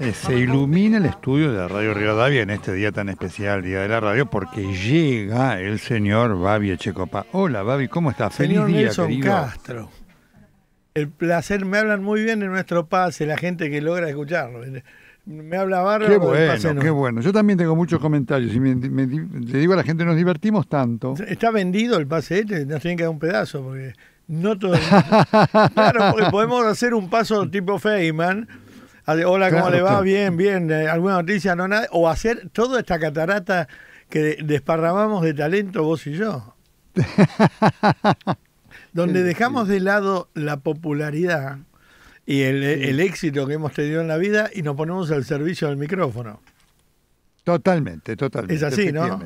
Eh, se ilumina el estudio de Radio Rivadavia en este día tan especial, Día de la Radio, porque llega el señor Babi Echecopa. Hola, Babi, ¿cómo estás? Feliz día, Nelson Castro. El placer, me hablan muy bien de nuestro pase, la gente que logra escucharlo. Me habla barro. Qué bueno, qué bueno. Yo también tengo muchos comentarios. Y le digo a la gente, nos divertimos tanto. Está vendido el pase este, nos tienen que dar un pedazo, porque no todo. claro, porque podemos hacer un paso tipo Feynman Hola, ¿cómo le va? Bien, bien. Eh, ¿Alguna noticia? No, nada. O hacer toda esta catarata que desparramamos de talento vos y yo. Donde dejamos de lado la popularidad y el, éxito que hemos tenido en la vida y nos ponemos al servicio del micrófono. Totalmente, totalmente. Es así, ¿no?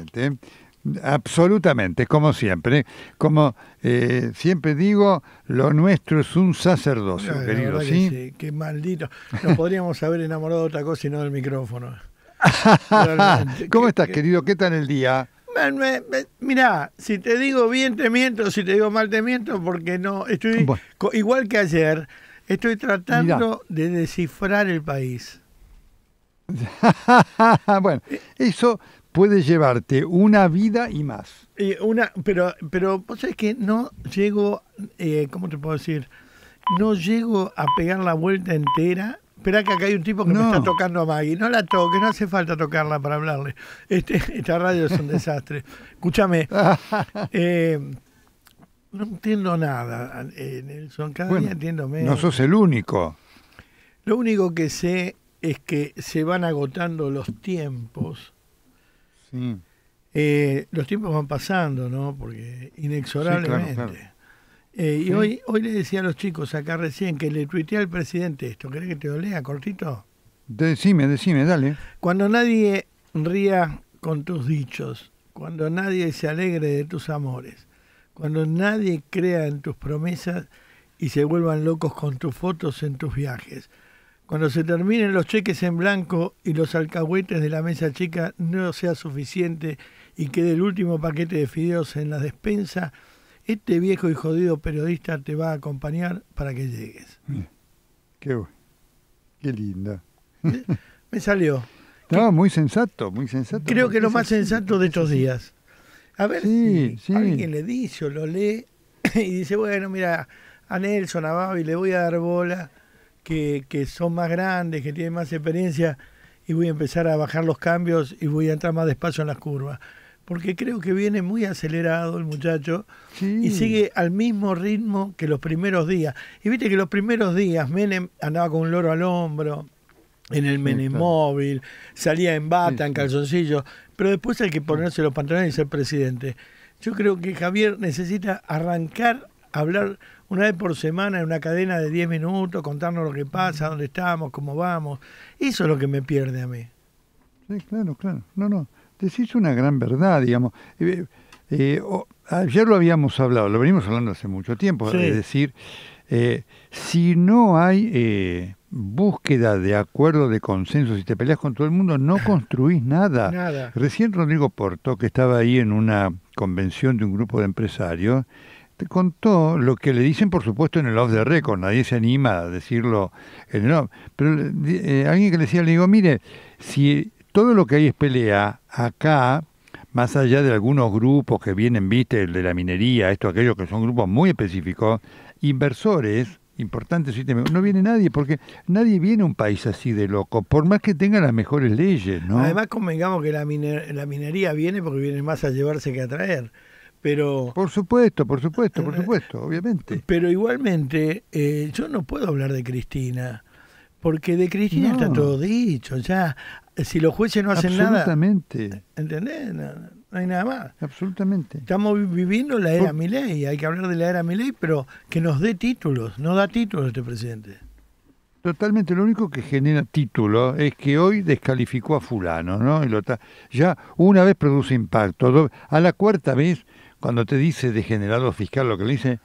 Absolutamente, como siempre. Como eh, siempre digo, lo nuestro es un sacerdocio, querido. ¿sí? Que qué maldito. Nos podríamos haber enamorado de otra cosa y no del micrófono. ¿Cómo estás, querido? ¿Qué tal el día? Mirá, si te digo bien te miento, si te digo mal te miento, porque no, estoy igual que ayer, estoy tratando de descifrar el país. bueno, eh, eso puede llevarte una vida y más. una, pero, pero vos sabés que no llego, eh, ¿cómo te puedo decir? No llego a pegar la vuelta entera. Espera que acá hay un tipo que no. me está tocando a Maggie. No la toque, no hace falta tocarla para hablarle. Este, esta radio es un desastre. Escúchame. Eh, no entiendo nada, eh, Nelson. Cada día entiendo menos. No sos el único. Lo único que sé es que se van agotando los tiempos Mm. Eh, los tiempos van pasando, ¿no? Porque inexorablemente. Eh, y hoy, hoy le decía a los chicos acá recién que le tuiteé al presidente esto. ¿Querés que te lo lea cortito? Decime, decime, dale. Cuando nadie ría con tus dichos, cuando nadie se alegre de tus amores, cuando nadie crea en tus promesas y se vuelvan locos con tus fotos en tus viajes, cuando se terminen los cheques en blanco y los alcahuetes de la mesa chica no sea suficiente y quede el último paquete de fideos en la despensa, este viejo y jodido periodista te va a acompañar para que llegues. Qué, qué linda. Me salió. No, muy sensato, muy sensato. Creo que lo más sensato de estos días. A ver si alguien le dice o lo lee y dice, bueno, mira, a Nelson, a le voy a dar bola que, que son más grandes, que tienen más experiencia, y voy a empezar a bajar los cambios y voy a entrar más despacio en las curvas. Porque creo que viene muy acelerado el muchacho y sigue al mismo ritmo que los primeros días. Y viste que los primeros días Menem andaba con un loro al hombro, en el Menem móvil, salía en bata, en calzoncillo, pero después hay que ponerse los pantalones y ser presidente. Yo creo que Javier necesita arrancar a hablar una vez por semana en una cadena de 10 minutos, contarnos lo que pasa, dónde estamos, cómo vamos. Eso es lo que me pierde a mí. Sí, claro, claro. No, no. Decís una gran verdad, digamos. Eh, eh, ayer lo habíamos hablado, lo venimos hablando hace mucho tiempo, es decir, eh, si no hay búsqueda de acuerdo, de consenso, si te peleas con todo el mundo, no construís nada. nada. Recién Rodrigo Porto, que estaba ahí en una convención de un grupo de empresarios, te contó lo que le dicen, por supuesto, en el off the record, nadie se anima a decirlo en el off, pero eh, alguien que le decía, le digo, mire, si todo lo que hay es pelea, acá, más allá de algunos grupos que vienen, viste, el de la minería, esto, aquello, que son grupos muy específicos, inversores, importantes, no viene nadie, porque nadie viene a un país así de loco, por más que tenga las mejores leyes, ¿no? Además, convengamos que la, la minería viene porque viene más a llevarse que a traer. Por supuesto, por supuesto, por supuesto, obviamente. Pero igualmente, eh, yo no puedo hablar de Cristina, porque de Cristina está todo dicho, ya, si los jueces no hacen nada... Absolutamente. ¿Entendés? No, hay nada más. Absolutamente. Estamos viviendo la era por... Milei, hay que hablar de la era Milei, pero que nos dé títulos, no da títulos este presidente. Totalmente, lo único que genera título es que hoy descalificó a fulano, ¿no? ya una vez produce impacto, a la cuarta vez cuando te dice degenerado fiscal lo que le dice,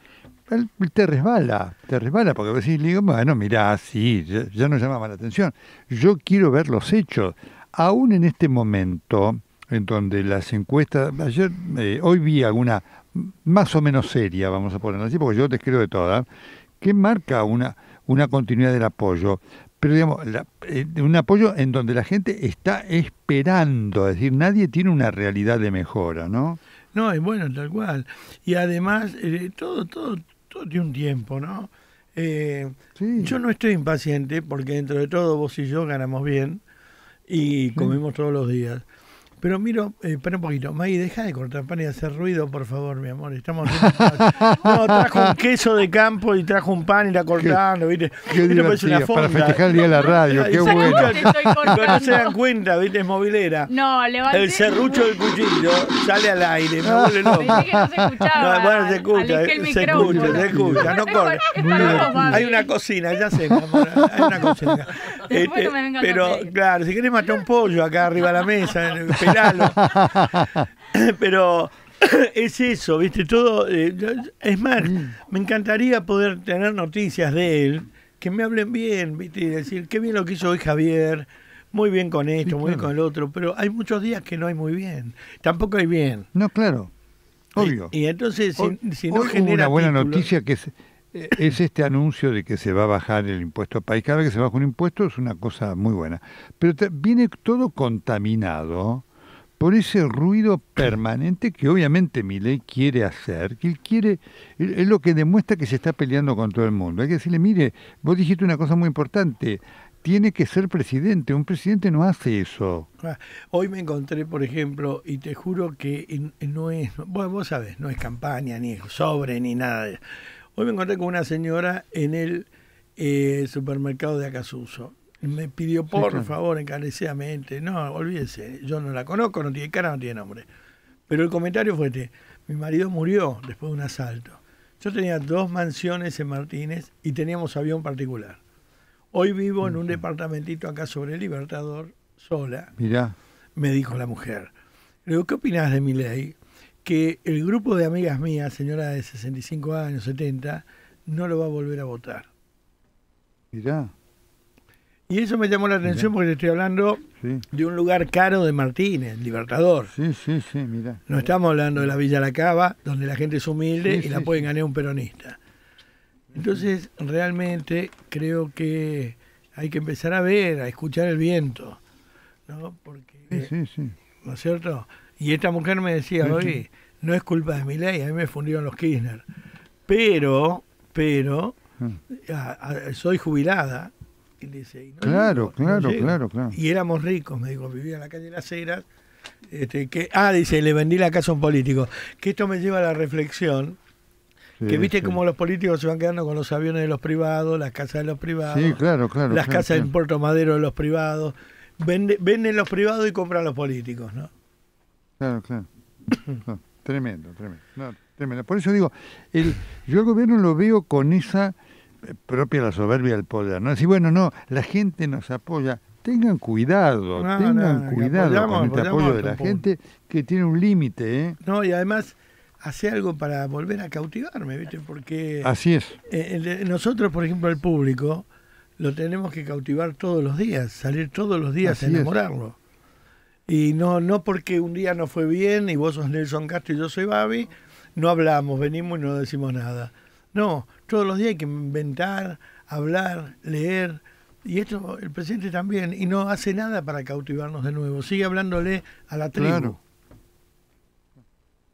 él te resbala, te resbala, porque decís, digo, bueno, mirá, sí, ya, no llamaba la atención. Yo quiero ver los hechos. Aún en este momento, en donde las encuestas, ayer, eh, hoy vi alguna más o menos seria, vamos a ponerlo así, porque yo te creo de todas, que marca una, una continuidad del apoyo, pero digamos, eh, un apoyo en donde la gente está esperando, es decir, nadie tiene una realidad de mejora, ¿no? No, y bueno, tal cual. Y además, eh, todo, todo, todo tiene un tiempo, ¿no? Eh, yo no estoy impaciente porque dentro de todo vos y yo ganamos bien y comemos todos los días. Pero miro, eh, espera un poquito, May, deja de cortar pan y hacer ruido, por favor, mi amor. Estamos. no, trajo un queso de campo y trajo un pan y la cortando, ¿viste? una para festejar el día de la radio, qué bueno. Pero no se dan cuenta, ¿viste? Es movilera. No, El serrucho del cuchillo sale al aire, me vuelve no No, bueno, se escucha, se escucha, se escucha, no corre. Hay una cocina, ya sé, mi amor, hay una cocina. Este, pero, claro, si querés matar un pollo acá arriba de la mesa, Pero es eso, viste, todo. Eh, es más, me encantaría poder tener noticias de él, que me hablen bien, viste, y decir, qué bien lo que hizo hoy Javier, muy bien con esto, muy bien con el otro, pero hay muchos días que no hay muy bien, tampoco hay bien. No, claro, obvio. Y, entonces, si, no genera. Una buena noticia que eh, es, este anuncio de que se va a bajar el impuesto a país. Cada vez que se baja un impuesto es una cosa muy buena, pero viene todo contaminado por ese ruido permanente que obviamente Milei quiere hacer, que él quiere, es lo que demuestra que se está peleando con todo el mundo. Hay que decirle, mire, vos dijiste una cosa muy importante, tiene que ser presidente, un presidente no hace eso. Ah, hoy me encontré, por ejemplo, y te juro que no es, vos sabés, no es campaña, ni es sobre, ni nada. Hoy me encontré con una señora en el eh, supermercado de Acasuso me pidió, por favor, encarecidamente. No, olvídese, yo no la conozco, no tiene cara, no tiene nombre. Pero el comentario fue este. Mi marido murió después de un asalto. Yo tenía dos mansiones en Martínez y teníamos avión particular. Hoy vivo en un departamentito acá sobre el Libertador, sola. Mirá. Me dijo la mujer. Le digo, ¿qué opinas de mi ley? Que el grupo de amigas mías, señora de 65 años, 70, no lo va a volver a votar. Mirá. Y eso me llamó la atención porque estoy hablando de un lugar caro de Martínez, Libertador. Sí, sí, sí, mira. No estamos hablando de la Villa La Cava, donde la gente es humilde y la puede pueden ganar un peronista. Entonces, realmente creo que hay que empezar a ver, a escuchar el viento, ¿no? Porque, sí, sí, ¿No es cierto? Y esta mujer me decía, hoy, no es culpa de mi ley, a mí me fundieron los Kirchner. Pero, pero, mm. soy jubilada, Claro, claro, claro, Y éramos ricos, me dijo, vivía en la calle Las Heras. Este, que, ah, dice, le vendí la casa a un político. Que esto me lleva a la reflexión. que viste cómo los políticos se van quedando con los aviones de los privados, las casas de los privados, sí, claro, claro, las casas en Puerto Madero de los privados. venden los privados y compran los políticos, ¿no? Claro, claro. tremendo, tremendo. Por eso digo, el, yo el gobierno lo veo con esa eh, propia la soberbia del poder. ¿no? así bueno, no, la gente nos apoya. Tengan cuidado, tengan cuidado con este apoyo de la gente que tiene un límite. ¿eh? No, y además hace algo para volver a cautivarme, ¿viste? Porque. Así es. Eh, nosotros, por ejemplo, el público lo tenemos que cautivar todos los días, salir todos los días a enamorarlo. Y no, no porque un día no fue bien y vos sos Nelson Castro y yo soy Babi, no hablamos, venimos y no decimos nada. No, todos los días hay que inventar, hablar, leer. Y esto el presidente también, y no hace nada para cautivarnos de nuevo. Sigue hablándole a la tribu. Claro.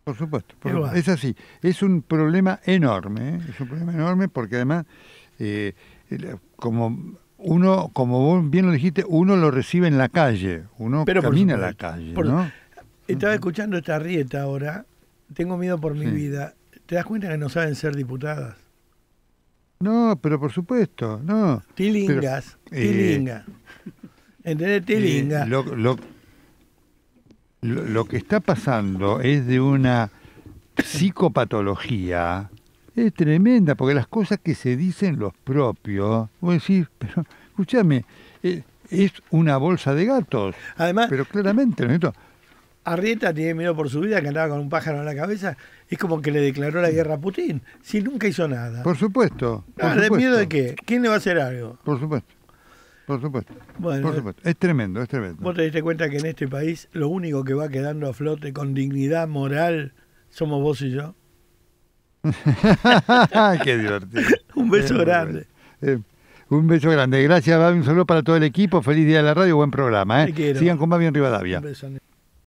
Por supuesto, es así. Es un problema enorme, ¿eh? es un problema enorme porque además, eh, como uno, como vos bien lo dijiste, uno lo recibe en la calle, uno Pero camina la calle. ¿no? Estaba escuchando esta rieta ahora, tengo miedo por mi vida. ¿Te das cuenta que no saben ser diputadas? No, pero por supuesto, no. Tilingas, eh, tilingas. ¿Entendés? Eh, tilinga. lo, lo, que está pasando es de una psicopatología es tremenda, porque las cosas que se dicen los propios, a decir, pero escúchame, eh, es una bolsa de gatos. Además, pero claramente, ¿no? Arrieta tiene miedo por su vida, que andaba con un pájaro en la cabeza, es como que le declaró la guerra a Putin, si nunca hizo nada. Por supuesto. ¿De miedo de qué? ¿Quién le va a hacer algo? Por supuesto. Por supuesto. Bueno, Es tremendo, es tremendo. Vos te diste cuenta que en este país lo único que va quedando a flote con dignidad moral somos vos y yo. qué divertido. un beso grande. Eh, un beso grande. Gracias, Babi. Un saludo para todo el equipo. Feliz día de la radio. Buen programa. Eh. Sigan con Mavi en Rivadavia. Un beso.